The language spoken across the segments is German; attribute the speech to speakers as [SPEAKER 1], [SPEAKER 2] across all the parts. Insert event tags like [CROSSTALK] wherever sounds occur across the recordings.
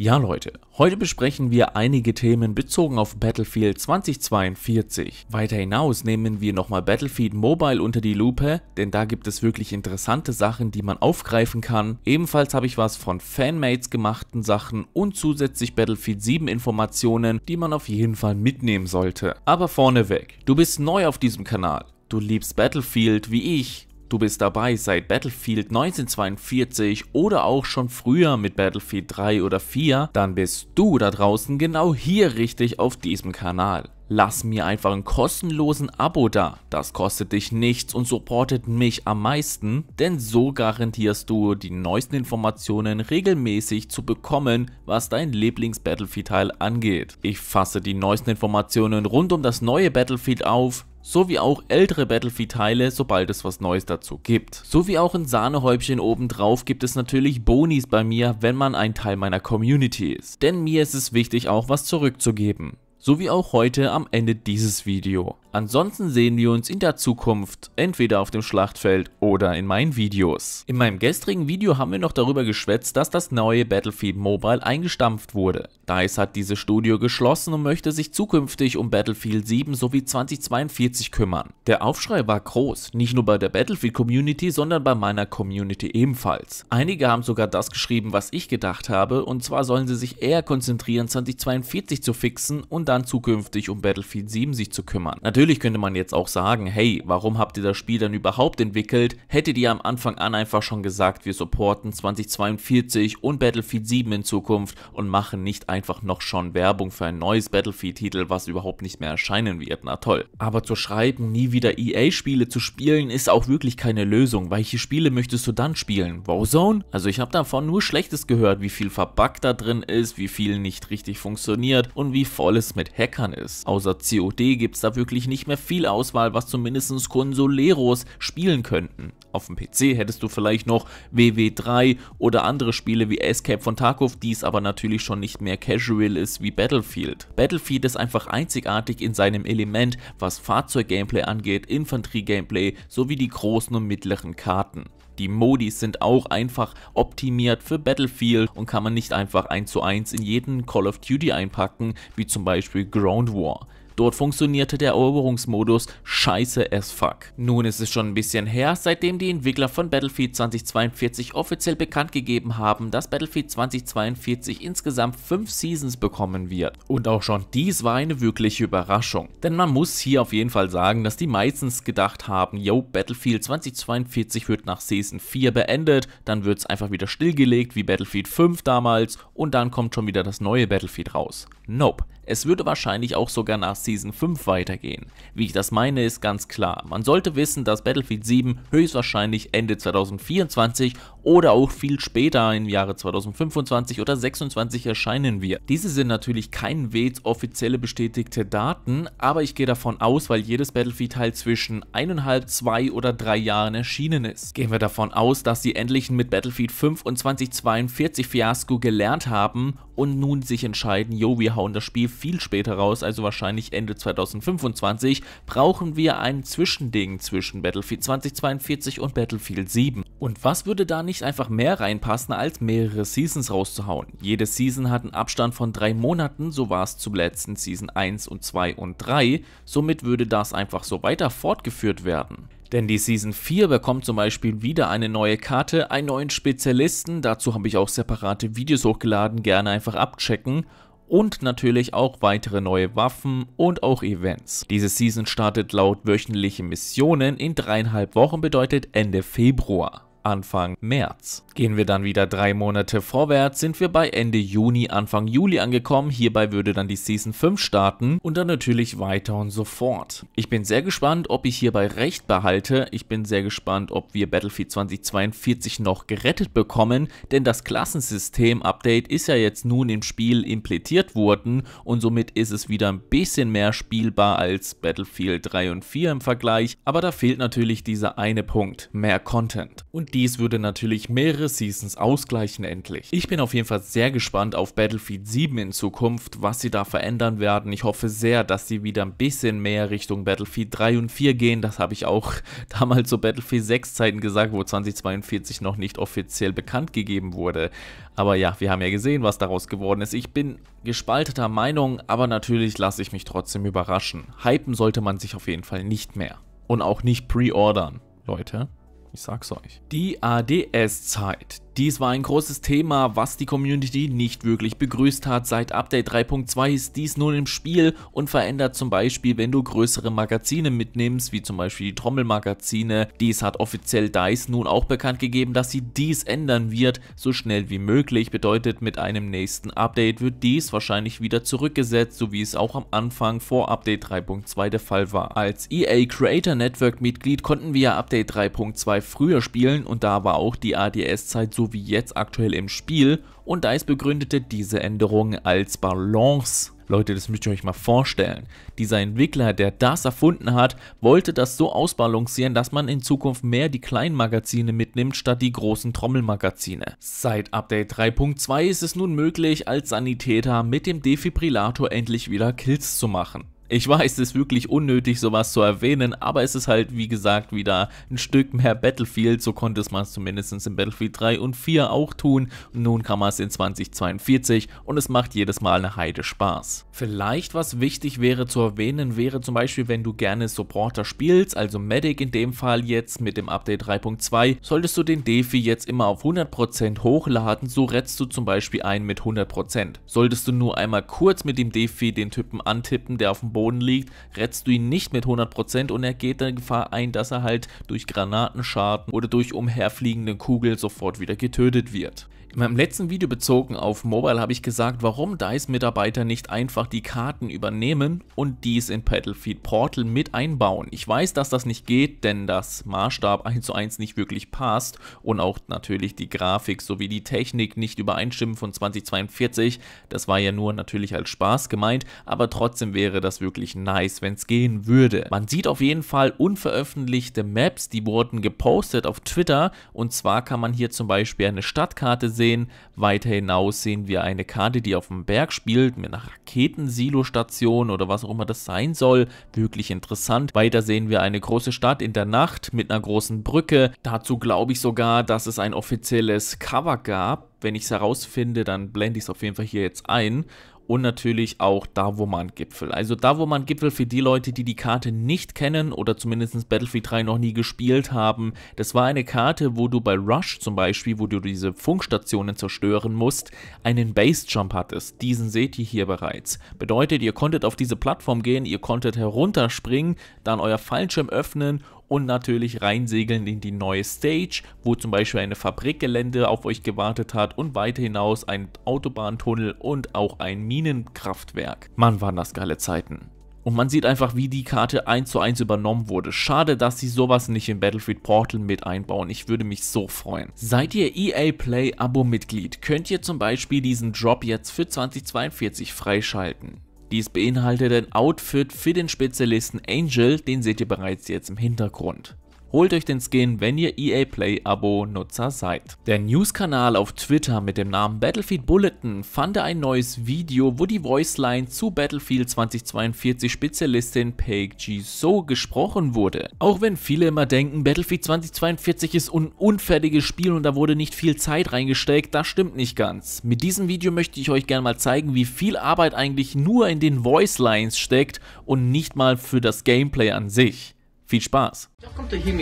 [SPEAKER 1] Ja Leute, heute besprechen wir einige Themen bezogen auf Battlefield 2042. Weiter hinaus nehmen wir nochmal Battlefield Mobile unter die Lupe, denn da gibt es wirklich interessante Sachen, die man aufgreifen kann. Ebenfalls habe ich was von Fanmates gemachten Sachen und zusätzlich Battlefield 7 Informationen, die man auf jeden Fall mitnehmen sollte. Aber vorneweg, du bist neu auf diesem Kanal. Du liebst Battlefield wie ich Du bist dabei seit Battlefield 1942 oder auch schon früher mit Battlefield 3 oder 4, dann bist du da draußen genau hier richtig auf diesem Kanal. Lass mir einfach einen kostenlosen Abo da, das kostet dich nichts und supportet mich am meisten, denn so garantierst du die neuesten Informationen regelmäßig zu bekommen, was dein Lieblings-Battlefield-Teil angeht. Ich fasse die neuesten Informationen rund um das neue Battlefield auf, sowie auch ältere Battlefield-Teile, sobald es was Neues dazu gibt. So wie auch in Sahnehäubchen obendrauf gibt es natürlich Bonis bei mir, wenn man ein Teil meiner Community ist. Denn mir ist es wichtig auch was zurückzugeben so wie auch heute am Ende dieses Video. Ansonsten sehen wir uns in der Zukunft entweder auf dem Schlachtfeld oder in meinen Videos. In meinem gestrigen Video haben wir noch darüber geschwätzt, dass das neue Battlefield Mobile eingestampft wurde. DICE hat dieses Studio geschlossen und möchte sich zukünftig um Battlefield 7 sowie 2042 kümmern. Der Aufschrei war groß, nicht nur bei der Battlefield Community, sondern bei meiner Community ebenfalls. Einige haben sogar das geschrieben, was ich gedacht habe, und zwar sollen sie sich eher konzentrieren, 2042 zu fixen und dann zukünftig um Battlefield 7 sich zu kümmern. Natürlich Natürlich könnte man jetzt auch sagen, hey, warum habt ihr das Spiel dann überhaupt entwickelt? Hättet ihr am Anfang an einfach schon gesagt, wir supporten 2042 und Battlefield 7 in Zukunft und machen nicht einfach noch schon Werbung für ein neues Battlefield-Titel, was überhaupt nicht mehr erscheinen wird, na toll. Aber zu schreiben, nie wieder EA-Spiele zu spielen, ist auch wirklich keine Lösung. Welche Spiele möchtest du dann spielen? Warzone? Also ich habe davon nur Schlechtes gehört, wie viel Verbug da drin ist, wie viel nicht richtig funktioniert und wie voll es mit Hackern ist. Außer COD gibt es da wirklich nicht mehr viel Auswahl, was zumindest Consoleros spielen könnten. Auf dem PC hättest du vielleicht noch WW3 oder andere Spiele wie Escape von Tarkov, dies aber natürlich schon nicht mehr casual ist wie Battlefield. Battlefield ist einfach einzigartig in seinem Element, was Fahrzeug-Gameplay angeht, Infanterie-Gameplay sowie die großen und mittleren Karten. Die Modis sind auch einfach optimiert für Battlefield und kann man nicht einfach eins zu eins in jeden Call of Duty einpacken, wie zum Beispiel Ground War. Dort funktionierte der Eroberungsmodus scheiße as fuck. Nun ist es schon ein bisschen her, seitdem die Entwickler von Battlefield 2042 offiziell bekannt gegeben haben, dass Battlefield 2042 insgesamt 5 Seasons bekommen wird. Und auch schon dies war eine wirkliche Überraschung. Denn man muss hier auf jeden Fall sagen, dass die meistens gedacht haben, yo, Battlefield 2042 wird nach Season 4 beendet, dann wird es einfach wieder stillgelegt wie Battlefield 5 damals und dann kommt schon wieder das neue Battlefield raus. Nope. Es würde wahrscheinlich auch sogar nach Season 5 weitergehen. Wie ich das meine, ist ganz klar. Man sollte wissen, dass Battlefield 7 höchstwahrscheinlich Ende 2024 oder auch viel später im Jahre 2025 oder 2026 erscheinen wird. Diese sind natürlich kein WETs offizielle bestätigte Daten, aber ich gehe davon aus, weil jedes Battlefield-Teil zwischen 1,5, 2 oder 3 Jahren erschienen ist. Gehen wir davon aus, dass sie endlich mit Battlefield 5 und 2042 Fiasco gelernt haben und nun sich entscheiden, jo, wir hauen das Spiel viel später raus, also wahrscheinlich Ende 2025, brauchen wir ein Zwischending zwischen Battlefield 2042 und Battlefield 7. Und was würde da nicht nicht einfach mehr reinpassen, als mehrere Seasons rauszuhauen. Jede Season hat einen Abstand von drei Monaten, so war es zum letzten Season 1 und 2 und 3, somit würde das einfach so weiter fortgeführt werden. Denn die Season 4 bekommt zum Beispiel wieder eine neue Karte, einen neuen Spezialisten, dazu habe ich auch separate Videos hochgeladen, gerne einfach abchecken und natürlich auch weitere neue Waffen und auch Events. Diese Season startet laut wöchentliche Missionen in dreieinhalb Wochen bedeutet Ende Februar. Anfang März. Gehen wir dann wieder drei Monate vorwärts, sind wir bei Ende Juni, Anfang Juli angekommen. Hierbei würde dann die Season 5 starten und dann natürlich weiter und so fort. Ich bin sehr gespannt, ob ich hierbei recht behalte. Ich bin sehr gespannt, ob wir Battlefield 2042 noch gerettet bekommen, denn das Klassensystem-Update ist ja jetzt nun im Spiel implementiert worden und somit ist es wieder ein bisschen mehr spielbar als Battlefield 3 und 4 im Vergleich, aber da fehlt natürlich dieser eine Punkt, mehr Content. Und dies würde natürlich mehrere andere Seasons ausgleichen endlich. Ich bin auf jeden Fall sehr gespannt auf Battlefield 7 in Zukunft, was sie da verändern werden. Ich hoffe sehr, dass sie wieder ein bisschen mehr Richtung Battlefield 3 und 4 gehen. Das habe ich auch [LAUGHS] damals zu so Battlefield 6 Zeiten gesagt, wo 2042 noch nicht offiziell bekannt gegeben wurde. Aber ja, wir haben ja gesehen, was daraus geworden ist. Ich bin gespalteter Meinung, aber natürlich lasse ich mich trotzdem überraschen. Hypen sollte man sich auf jeden Fall nicht mehr. Und auch nicht pre-ordern, Leute. Ich sag's euch. Die ADS-Zeit, dies war ein großes Thema, was die Community nicht wirklich begrüßt hat. Seit Update 3.2 ist dies nun im Spiel und verändert zum Beispiel, wenn du größere Magazine mitnimmst, wie zum Beispiel die Trommelmagazine. Dies hat offiziell DICE nun auch bekannt gegeben, dass sie dies ändern wird, so schnell wie möglich. Bedeutet, mit einem nächsten Update wird dies wahrscheinlich wieder zurückgesetzt, so wie es auch am Anfang vor Update 3.2 der Fall war. Als EA Creator Network Mitglied konnten wir Update 3.2 früher spielen und da war auch die ADS-Zeit so wie jetzt aktuell im Spiel und DICE begründete diese Änderung als Balance. Leute, das müsst ihr euch mal vorstellen. Dieser Entwickler, der das erfunden hat, wollte das so ausbalancieren, dass man in Zukunft mehr die kleinen Magazine mitnimmt, statt die großen Trommelmagazine. Seit Update 3.2 ist es nun möglich, als Sanitäter mit dem Defibrillator endlich wieder Kills zu machen. Ich weiß, es ist wirklich unnötig, sowas zu erwähnen, aber es ist halt, wie gesagt, wieder ein Stück mehr Battlefield. So konnte es man es zumindest in Battlefield 3 und 4 auch tun. Nun kann man es in 2042 und es macht jedes Mal eine Heide Spaß. Vielleicht was wichtig wäre zu erwähnen, wäre zum Beispiel, wenn du gerne Supporter spielst, also Medic in dem Fall jetzt mit dem Update 3.2, solltest du den Defi jetzt immer auf 100% hochladen, so rettest du zum Beispiel einen mit 100%. Solltest du nur einmal kurz mit dem Defi den Typen antippen, der auf dem Boden liegt, rettest du ihn nicht mit 100% und er geht der Gefahr ein, dass er halt durch Granatenschaden oder durch umherfliegende Kugeln sofort wieder getötet wird. In meinem letzten Video bezogen auf Mobile habe ich gesagt, warum DICE-Mitarbeiter nicht einfach die Karten übernehmen und dies in Battlefield Portal mit einbauen. Ich weiß, dass das nicht geht, denn das Maßstab 1 zu 1 nicht wirklich passt und auch natürlich die Grafik sowie die Technik nicht übereinstimmen von 2042. Das war ja nur natürlich als Spaß gemeint, aber trotzdem wäre das wirklich nice, wenn es gehen würde. Man sieht auf jeden Fall unveröffentlichte Maps, die wurden gepostet auf Twitter und zwar kann man hier zum Beispiel eine Stadtkarte sehen sehen. Weiter hinaus sehen wir eine Karte, die auf dem Berg spielt, mit einer Raketensilo-Station oder was auch immer das sein soll. Wirklich interessant. Weiter sehen wir eine große Stadt in der Nacht mit einer großen Brücke. Dazu glaube ich sogar, dass es ein offizielles Cover gab. Wenn ich es herausfinde, dann blende ich es auf jeden Fall hier jetzt ein und natürlich auch Davoman-Gipfel. Also Davoman-Gipfel für die Leute, die die Karte nicht kennen oder zumindest Battlefield 3 noch nie gespielt haben. Das war eine Karte, wo du bei Rush zum Beispiel, wo du diese Funkstationen zerstören musst, einen Base-Jump hattest. Diesen seht ihr hier bereits. Bedeutet, ihr konntet auf diese Plattform gehen, ihr konntet herunterspringen, dann euer Fallschirm öffnen und natürlich reinsegeln in die neue Stage, wo zum Beispiel eine Fabrikgelände auf euch gewartet hat und weiter hinaus ein Autobahntunnel und auch ein Minenkraftwerk. Mann, waren das geile Zeiten. Und man sieht einfach, wie die Karte 1 zu 1 übernommen wurde. Schade, dass sie sowas nicht in Battlefield Portal mit einbauen. Ich würde mich so freuen. Seid ihr EA Play Abo-Mitglied, könnt ihr zum Beispiel diesen Drop jetzt für 2042 freischalten. Dies beinhaltet ein Outfit für den Spezialisten Angel, den seht ihr bereits jetzt im Hintergrund. Holt euch den Skin, wenn ihr EA Play Abo Nutzer seid. Der News-Kanal auf Twitter mit dem Namen Battlefield Bulletin fand ein neues Video, wo die Voiceline zu Battlefield 2042 Spezialistin Paige G. So gesprochen wurde. Auch wenn viele immer denken, Battlefield 2042 ist ein unfertiges Spiel und da wurde nicht viel Zeit reingesteckt, das stimmt nicht ganz. Mit diesem Video möchte ich euch gerne mal zeigen, wie viel Arbeit eigentlich nur in den Voicelines steckt und nicht mal für das Gameplay an sich. Viel Spaß! 조금 더힘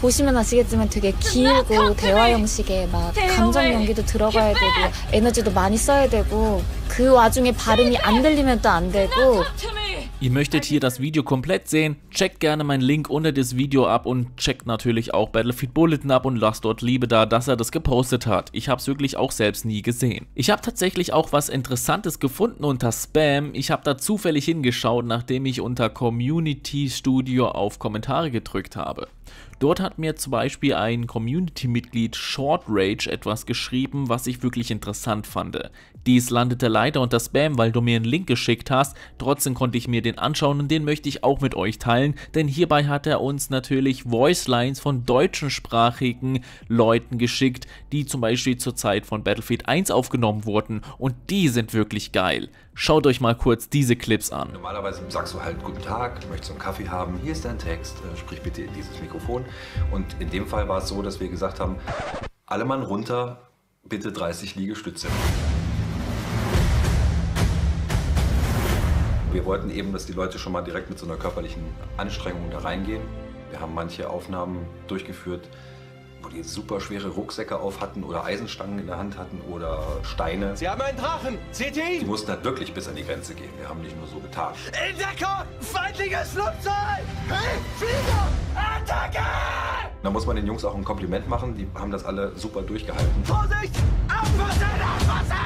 [SPEAKER 1] 보시면 아시겠지만 되게 길고 대화 형식에 막 감정 연기도 들어가야 되고 에너지도 많이 써야 되고 그 와중에 발음이 안 들리면 또 안 되고 Ihr möchtet hier das Video komplett sehen, checkt gerne meinen Link unter das Video ab und checkt natürlich auch Battlefield Bulletin ab und lasst dort Liebe da, dass er das gepostet hat. Ich habe es wirklich auch selbst nie gesehen. Ich habe tatsächlich auch was Interessantes gefunden unter Spam. Ich habe da zufällig hingeschaut, nachdem ich unter Community Studio auf Kommentare gedrückt habe. Dort hat mir zum Beispiel ein Community-Mitglied Short Rage etwas geschrieben, was ich wirklich interessant fand. Dies landete leider unter Spam, weil du mir einen Link geschickt hast, trotzdem konnte ich mir den anschauen und den möchte ich auch mit euch teilen, denn hierbei hat er uns natürlich Voicelines von deutschsprachigen Leuten geschickt, die zum Beispiel zur Zeit von Battlefield 1 aufgenommen wurden und die sind wirklich geil. Schaut euch mal kurz diese Clips an. Normalerweise sagst du halt Guten Tag, möchtest du einen Kaffee haben, hier ist dein Text, äh, sprich bitte in dieses Mikrofon. Und in dem Fall war es so, dass wir gesagt haben, alle Mann runter, bitte 30 Liegestütze. Wir wollten eben, dass die Leute schon mal direkt mit so einer körperlichen Anstrengung da reingehen. Wir haben manche Aufnahmen durchgeführt, wo die super schwere Rucksäcke auf hatten oder Eisenstangen in der Hand hatten oder Steine. Sie haben einen Drachen! Seht ihr ihn? Die mussten halt wirklich bis an die Grenze gehen. Wir haben nicht nur so getan. Entdecker! Feindliches Flugzeug! Hey, Flieger! Attacke! Da muss man den Jungs auch ein Kompliment machen. Die haben das alle super durchgehalten. Vorsicht! Abfassen! Abfassen!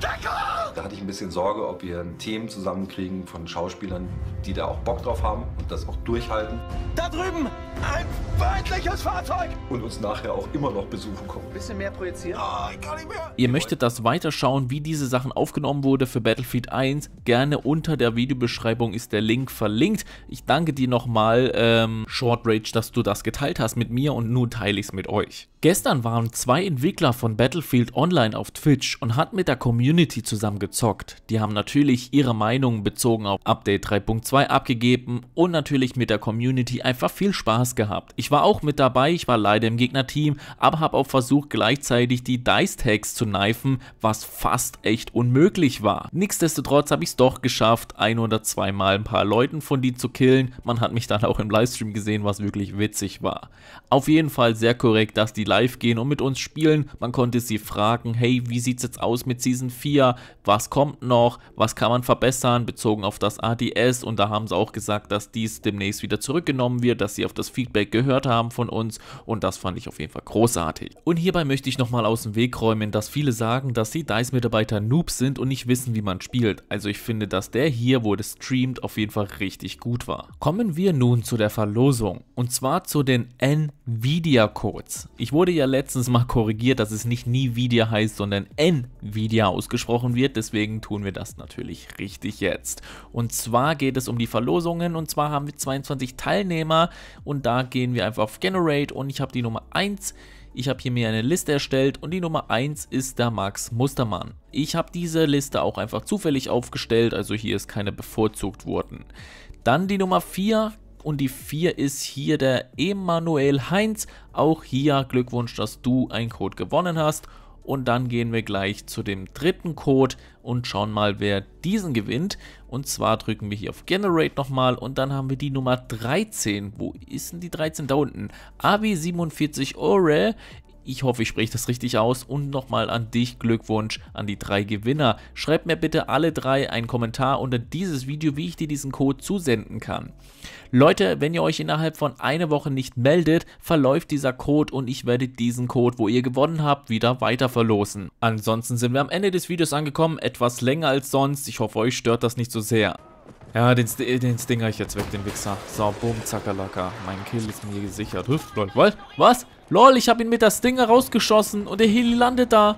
[SPEAKER 1] Decker! Da hatte ich ein bisschen Sorge, ob wir Themen zusammenkriegen von Schauspielern, die da auch Bock drauf haben und das auch durchhalten. Da drüben! Ein feindliches Fahrzeug! Und uns nachher auch immer noch besuchen kommen. Ein bisschen mehr projizieren. Oh, ich kann nicht mehr. Ihr möchtet das weiterschauen, wie diese Sachen aufgenommen wurde für Battlefield 1? Gerne unter der Videobeschreibung ist der Link verlinkt. Ich danke dir nochmal, ähm, Short Rage, dass du das geteilt hast mit mir und nun teile ich es mit euch. Gestern waren zwei Entwickler von Battlefield Online auf Twitch und hat mit der Community zusammengearbeitet gezockt. Die haben natürlich ihre Meinung bezogen auf Update 3.2 abgegeben und natürlich mit der Community einfach viel Spaß gehabt. Ich war auch mit dabei, ich war leider im Gegnerteam, aber habe auch versucht gleichzeitig die Dice Tags zu knifen, was fast echt unmöglich war. Nichtsdestotrotz habe ich es doch geschafft, ein oder zweimal ein paar Leuten von die zu killen. Man hat mich dann auch im Livestream gesehen, was wirklich witzig war. Auf jeden Fall sehr korrekt, dass die live gehen und mit uns spielen. Man konnte sie fragen, hey, wie sieht es jetzt aus mit Season 4? Was was kommt noch, was kann man verbessern bezogen auf das ADS und da haben sie auch gesagt, dass dies demnächst wieder zurückgenommen wird, dass sie auf das Feedback gehört haben von uns und das fand ich auf jeden Fall großartig. Und hierbei möchte ich nochmal aus dem Weg räumen, dass viele sagen, dass die DICE-Mitarbeiter Noobs sind und nicht wissen, wie man spielt. Also ich finde, dass der hier, wo wurde streamt, auf jeden Fall richtig gut war. Kommen wir nun zu der Verlosung und zwar zu den NVIDIA-Codes. Ich wurde ja letztens mal korrigiert, dass es nicht NVIDIA heißt, sondern NVIDIA ausgesprochen wird, deswegen tun wir das natürlich richtig jetzt. Und zwar geht es um die Verlosungen und zwar haben wir 22 Teilnehmer und da gehen wir einfach auf Generate und ich habe die Nummer 1 ich habe hier mir eine Liste erstellt und die Nummer 1 ist der Max Mustermann. Ich habe diese Liste auch einfach zufällig aufgestellt, also hier ist keine bevorzugt worden. Dann die Nummer 4 und die 4 ist hier der Emanuel Heinz. Auch hier Glückwunsch, dass du einen Code gewonnen hast. Und dann gehen wir gleich zu dem dritten Code und schauen mal, wer diesen gewinnt. Und zwar drücken wir hier auf Generate nochmal und dann haben wir die Nummer 13. Wo ist denn die 13? Da unten. aw 47 Ore ich hoffe, ich spreche das richtig aus und nochmal an dich Glückwunsch an die drei Gewinner. Schreib mir bitte alle drei einen Kommentar unter dieses Video, wie ich dir diesen Code zusenden kann. Leute, wenn ihr euch innerhalb von einer Woche nicht meldet, verläuft dieser Code und ich werde diesen Code, wo ihr gewonnen habt, wieder weiter verlosen. Ansonsten sind wir am Ende des Videos angekommen, etwas länger als sonst. Ich hoffe, euch stört das nicht so sehr. Ja, den, äh, den Stinger ich jetzt weg, den Wichser. So, bumm, zackerlacker. Mein Kill ist mir gesichert. Hüft, lol. Was? Was? Lol, ich habe ihn mit der Stinger rausgeschossen und der Heli landet da.